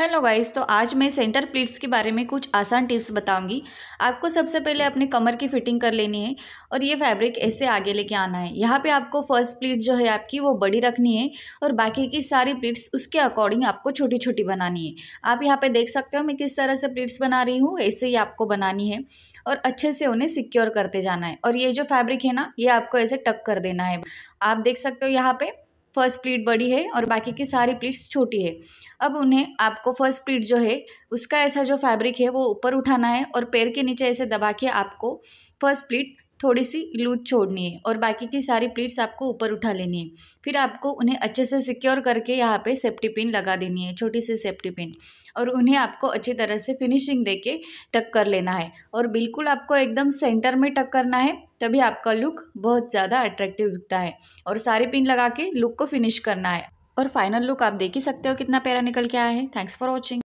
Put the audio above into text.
hello guys तो आज मैं सेंटर प्लीट्स के बारे में कुछ आसान टिप्स बताऊंगी आपको सबसे पहले अपने कमर की फिटिंग कर लेनी है और ये फैब्रिक ऐसे आगे लेके आना है यहाँ पे आपको फर्स्ट प्लीट जो है आपकी वो बड़ी रखनी है और बाकी की सारी प्लीट्स उसके अकॉर्डिंग आपको छोटी छोटी बनानी है आप यहाँ पर देख सकते हो मैं किस तरह से प्लीट्स बना रही हूँ ऐसे ही आपको बनानी है और अच्छे से उन्हें सिक्योर करते जाना है और ये जो फैब्रिक है ना ये आपको ऐसे टक कर देना है आप देख सकते हो यहाँ पर फर्स्ट प्लीट बड़ी है और बाकी की सारी प्लीट्स छोटी है अब उन्हें आपको फर्स्ट प्लीट जो है उसका ऐसा जो फैब्रिक है वो ऊपर उठाना है और पैर के नीचे ऐसे दबा के आपको फर्स्ट प्लीट थोड़ी सी लूज छोड़नी है और बाकी की सारी प्लीट्स आपको ऊपर उठा लेनी है फिर आपको उन्हें अच्छे से सिक्योर करके यहाँ पे सेफ्टी पिन लगा देनी है छोटी सी सेफ्टी पिन और उन्हें आपको अच्छी तरह से फिनिशिंग दे के टक कर लेना है और बिल्कुल आपको एकदम सेंटर में टक करना है तभी आपका लुक बहुत ज़्यादा अट्रैक्टिव दिखता है और सारी पिन लगा के लुक को फिनिश करना है और फाइनल लुक आप देख ही सकते हो कितना प्यारा निकल के आया है थैंक्स फॉर वॉचिंग